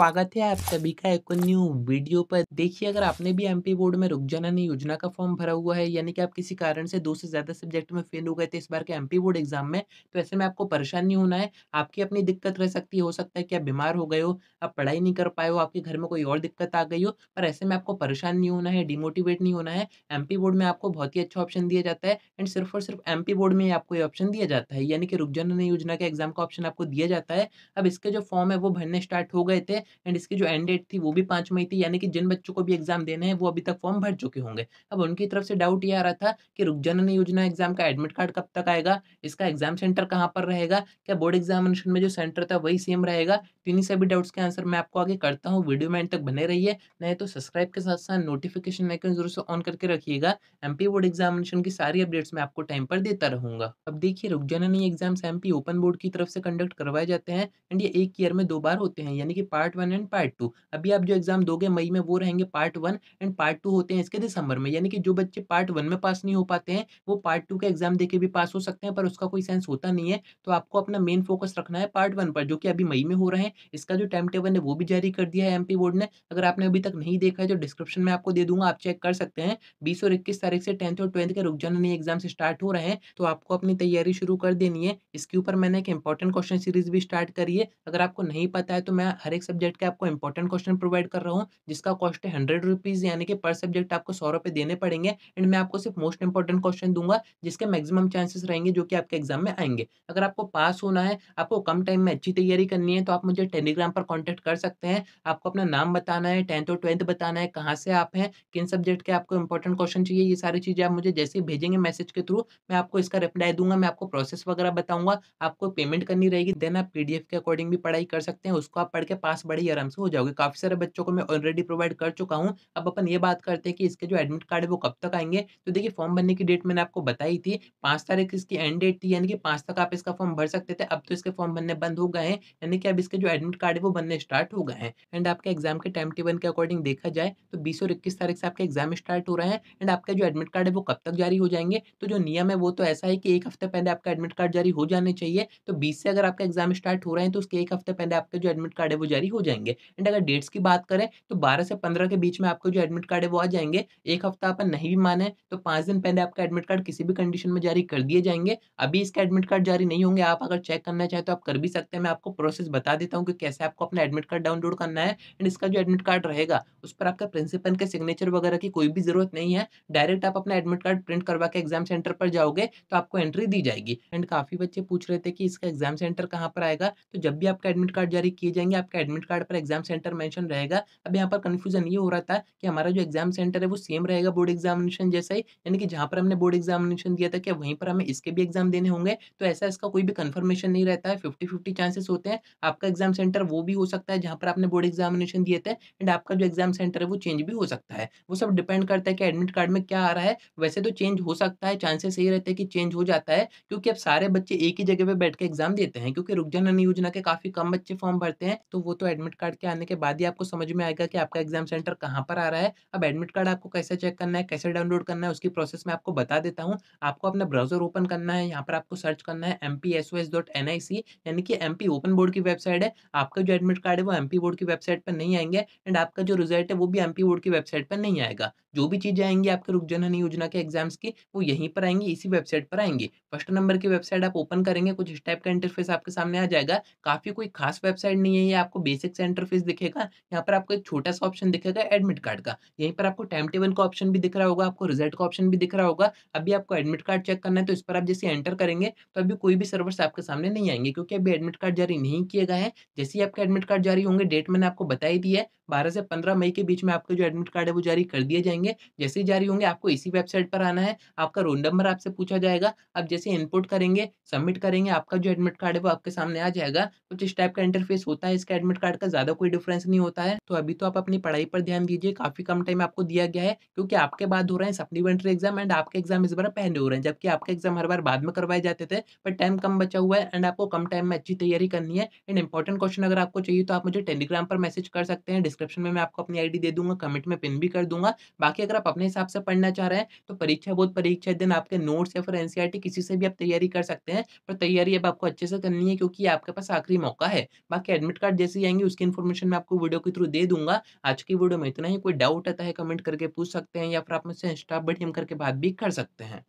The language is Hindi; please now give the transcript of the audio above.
स्वागत है आप सभी का एक न्यू वीडियो पर देखिए अगर आपने भी एमपी बोर्ड में रुक जाना नहीं योजना का फॉर्म भरा हुआ है यानी कि आप किसी कारण से दो से ज़्यादा सब्जेक्ट में फेल हो गए थे इस बार के एमपी बोर्ड एग्जाम में तो ऐसे में आपको परेशान नहीं होना है आपकी अपनी दिक्कत रह सकती है हो सकता है कि आप बीमार हो गए हो आप पढ़ाई नहीं कर पाए हो आपके घर में कोई और दिक्कत आ गई हो पर ऐसे में आपको परेशान नहीं होना है डिमोटिवेट नहीं होना है एम बोर्ड में आपको बहुत ही अच्छा ऑप्शन दिया जाता है एंड सिर्फ और सिर्फ एम बोर्ड में आपको ये ऑप्शन दिया जाता है यानी कि रुक जाना नहीं योजना के एग्जाम का ऑप्शन आपको दिया जाता है अब इसके जो फॉर्म है वो भरने स्टार्ट हो गए थे एंड इसकी जो एंड डेट थी वो भी पाँच मई थी यानी कि जिन बच्चों को भी एग्जाम देने हैं वो अभी तक फॉर्म भर चुके होंगे अब उनकी तरफ से डाउट ये आ रहा था कि रुक जनन योजना एग्जाम का एडमिट कार्ड कब तक आएगा इसका एग्जाम सेंटर कहाँ पर रहेगा क्या बोर्ड एग्जामिनेशन में जो सेंटर था वही सेम रहेगा तो इन्हीं सभी डाउट्स के आंसर मैं आपको आगे करता हूँ वीडियो में एंड तक बने रही नहीं तो सब्सक्राइब के साथ साथ नोटिफिकेशन आइकन जरूर से ऑन करके रखिएगा एमपी बोर्ड एग्जामिनेशन की सारी अपडेट्स मैं आपको टाइम पर देता रहूंगा अब देखिए रुक जनन एग्जाम्स एमपी ओपन बोर्ड की तरफ से कंडक्ट करवाए जाते हैं एंड ये एक ईयर में दो बार होते हैं यानी कि part part one and part two अभी आप जो एग्जाम दोगे मई में वो रहेंगे part one and part two होते हैं इसके दिसंबर में यानी कि जो बच्चे पार्ट वन में पास नहीं हो पाते हैं वो पार्ट टू के एग्जाम देके भी पास हो सकते हैं पर उसका कोई सेंस होता नहीं है तो आपको अपना मेन फोकस रखना है पार्ट वन पर जो कि अभी मई में हो रहे हैं इसका जो टाइम टेबल है वो भी जारी कर दिया है एम बोर्ड ने अगर आपने अभी तक नहीं देखा है तो डिस्क्रिप्शन में आपको दे दूंगा आप चेक कर सकते हैं बीस और इक्कीस तारीख से टेंथ और ट्वेल्थ के रुक जाना नहीं एग्जाम स्टार्ट हो रहे हैं तो आपको अपनी तैयारी शुरू कर देनी है इसके ऊपर मैंने एक इंपॉर्टेंट क्वेश्चन सीरीज भी स्टार्ट करी है अगर आपको नहीं पता है तो मैं हर एक सब्जेक्ट सब्जेक्ट के आपको इंपॉर्टेंट क्वेश्चन प्रोवाइड कर रहा हूँ जिसका कॉस्ट है हंड्रेड रुपीज़ यानी कि पर सब्जेक्ट आपको सौ रुपये देने पड़ेंगे एंड मैं आपको सिर्फ मोस्ट इंपॉर्टेंट क्वेश्चन दूंगा जिसके मैक्सिमम चांसेस रहेंगे जो कि आपके एग्जाम में आएंगे अगर आपको पास होना है आपको कम टाइम में अच्छी तैयारी करनी है तो आप मुझे टेलीग्राम पर कॉन्टैक्ट कर सकते हैं आपको अपना नाम बताना है टेंथ और ट्वेल्थ बताना है कहाँ से आप हैं किन सब्जेक्ट के आपको इंपॉर्टेंट क्वेश्चन चाहिए ये सारी चीज़ें आप मुझे जैसे ही भेजेंगे मैसेज के थ्रू मैं आपको इसका रिप्लाई दूंगा मैं आपको प्रोसेस वगैरह बताऊंगा आपको पेमेंट करनी रहेगी देन आप पीडीएफ के अकॉर्डिंग भी पढ़ाई कर सकते हैं उसको आप पढ़ के पास बड़े आराम से हो जाओगे काफ़ी सारे बच्चों को मैं ऑलरेडी प्रोवाइड कर चुका हूँ अब अपन ये बात करते हैं कि इसके जो एडमिट कार्ड है वो कब तक आएंगे तो देखिए फॉर्म भरने की डेट मैंने आपको बताई थी पांच तारीख इसकी एंड डेट थी यानी कि पांच तक आप इसका फॉर्म भर सकते थे अब तो इसके फॉर्म भरने बंद हो गए हैं यानी कि अब इसके जो एडमिट कार्ड है वो बनने स्टार्ट हो गए हैं एंड आपके एग्जाम के टाइम टेबल के अकॉर्डिंग देखा जाए तो बीस और इक्कीस तारीख से आपके एग्जाम स्टार्ट हो रहे हैं एंड आपका जो एडमिट कार्ड है वो कब तक जारी हो जाएंगे तो जो नियम है वो तो ऐसा है कि एक हफ्ते पहले आपका एडमिट कार्ड जारी हो जाने चाहिए तो बीस से अगर आपका एग्जाम स्टार्ट हो रहे हैं तो उसके एक हफ्ते पहले आपका जो एडमिट कार्ड है वो जारी हो जाएंगे एंड अगर डेट्स की बात करें तो बारह से पंद्रह के बीच में आपको जो एडमिट कार्ड है वो आ जाएंगे एक हफ्ता अपन नहीं भी माने तो पाँच दिन पहले आपका एडमिट कार्ड किसी भी कंडीशन में जारी कर दिए जाएंगे अभी इसका एडमिट कार्ड जारी नहीं होंगे आप अगर चेक करना चाहें तो आप कर भी सकते हैं मैं आपको प्रोसेस बता देता हूँ कि कैसे आपको अपना एडमिट कार्ड डाउनलोड करना है एंड इसका जो एडमिट कार्ड रहेगा उस पर आपका प्रिंसिपल के सिग्नेचर वगैरह की कोई भी जरूरत नहीं है डायरेक्ट आप अपना एडमिट कार्ड प्रिंट करवा के एग्जाम सेंटर पर जाओगे तो आपको एंट्री दी जाएगी एंड काफ़ी बच्चे पूछ रहे थे कि इसका एग्जाम सेंटर कहाँ पर आएगा तो जब भी आपका एडमिट कार्ड जारी किए जाएंगे आपका एडमिट कार्ड पर एग्जाम सेंटर मेंशन रहेगा अब यहाँ पर कन्फ्यूजन ये हो रहा था कि हमारा जो एग्जाम सेंटर है वो सेम रहेगा बोर्ड एग्जामिनेशन जैसा ही यानी कि जहाँ पर हमने बोर्ड एग्जामिनेशन दिया था क्या वहीं पर हमें इसके भी एग्जाम देने होंगे तो ऐसा इसका कोई भी कन्फर्मेशन नहीं रहता है फिफ्टी फिफ्टी चांसेस होते हैं आपका एग्जाम सेंटर वो भी हो सकता है जहाँ पर आपने बोर्ड एग्जामिनेशन दिए थे एंड आपका जो एग्जाम सेंटर है वो चेंज भी हो सकता है वो सब डिपेंड करता है कि एडमिट कार्ड में क्या आ रहा है वैसे तो चेंज हो सकता है चांसेस यही रहते हैं कि चेंज हो जाता है क्योंकि अब सारे बच्चे एक ही जगह पर बैठ के एग्जाम देते हैं क्योंकि रुक जाना योजना के काफी कम बच्चे फॉर्म भरते हैं तो वो तो एडमिट एडमिट कार्ड के आने के बाद ही आपको समझ में आएगा कि आपका एग्जाम सेंटर कहाँ पर आ रहा है अब एडमिट कार्ड आपको कैसे चेक करना है कैसे डाउनलोड करना है उसकी प्रोसेस मैं आपको बता देता हूँ आपको अपना ब्राउजर ओपन करना है यहाँ पर आपको सर्च करना है एम यानी कि एम ओपन बोर्ड की वेबसाइट है आपका जो एडमिट कार्ड है वो एम बोर्ड की वेबसाइट पर नहीं आएंगे एंड आपका जो रिजल्ट है वो भी एम बोर्ड की वेबसाइट पर नहीं आएगा जो भी चीज़ें आएंगी आपके रुक जनन योजना के एग्जाम्स की वो यहीं पर आएंगी इसी वेबसाइट पर आएंगे फर्स्ट नंबर की वेबसाइट आप ओपन करेंगे कुछ इस टाइप का इंटरफेस आपके सामने आ जाएगा काफ़ी कोई खास वेबसाइट नहीं है ये आपको बेसिक से इंटरफेस दिखेगा यहाँ पर आपको एक छोटा सा ऑप्शन दिखेगा एडमिट कार्ड का यहीं पर आपको टाइम टेबल का ऑप्शन भी दिख रहा होगा आपको रिजल्ट का ऑप्शन भी दिख रहा होगा अभी आपको एडमिट कार्ड चेक करना है तो इस पर आप जैसे एंटर करेंगे तो अभी कोई भी सर्वर्स आपके सामने नहीं आएंगे क्योंकि अभी एडमिट कार्ड जारी नहीं किए गए हैं जैसे ही आपके एडमिट कार्ड जारी होंगे डेट मैंने आपको बताई दी है बारह से पंद्रह मई के बीच में आपका जो एडमिट कार्ड है वो जारी कर दिए जाएंगे जैसे ही जारी होंगे आपको इसी वेबसाइट पर आना है आपका रोल नंबर आपसे पूछा जाएगा आप जैसे इनपुट करेंगे सबमिट करेंगे आपका जो एडमिट कार्ड है वो आपके सामने आ जाएगा कुछ इस टाइप का इंटरफेस होता है इसका एडमिट कार्ड का ज़्यादा कोई डिफरेंस नहीं होता है तो अभी तो आप अपनी पढ़ाई पर ध्यान दीजिए काफ़ी कम टाइम आपको दिया गया है क्योंकि आपके बाद हो रहे हैं सप्लीमेंट्री एग्जाम एंड आपके एग्जाम इस बार पहले हो रहे हैं जबकि आपके एग्जाम हर बार बाद में करवाए जाते थे पर टाइम कम बचा हुआ है एंड आपको कम टाइम में अच्छी तैयारी करनी है एंड इंपॉर्टेंट क्वेश्चन अगर आपको चाहिए तो आप मुझे टेलीग्राम पर मैसेज कर सकते हैं डिस्क्रिप्शन में मैं आपको अपनी आईडी दे दूंगा कमेंट में पिन भी कर दूंगा बाकी अगर आप अपने हिसाब से पढ़ना चाह रहे हैं तो परीक्षा बोर्ड परीक्षा दिन आपके नोट्स या फिर एनसीईआरटी किसी से भी आप तैयारी कर सकते हैं पर तैयारी अब आपको अच्छे से करनी है क्योंकि आपके पास आखिरी मौका है बाकी एडमिट कार्ड जैसे ही आएंगे उसकी इन्फॉर्मेशन मैं आपको वीडियो के थ्रू दे दूंगा आज की वीडियो में इतना ही कोई डाउट आता है कमेंट करके पूछ सकते हैं या फिर आप मुझसे इंस्टा बट करके बात भी कर सकते हैं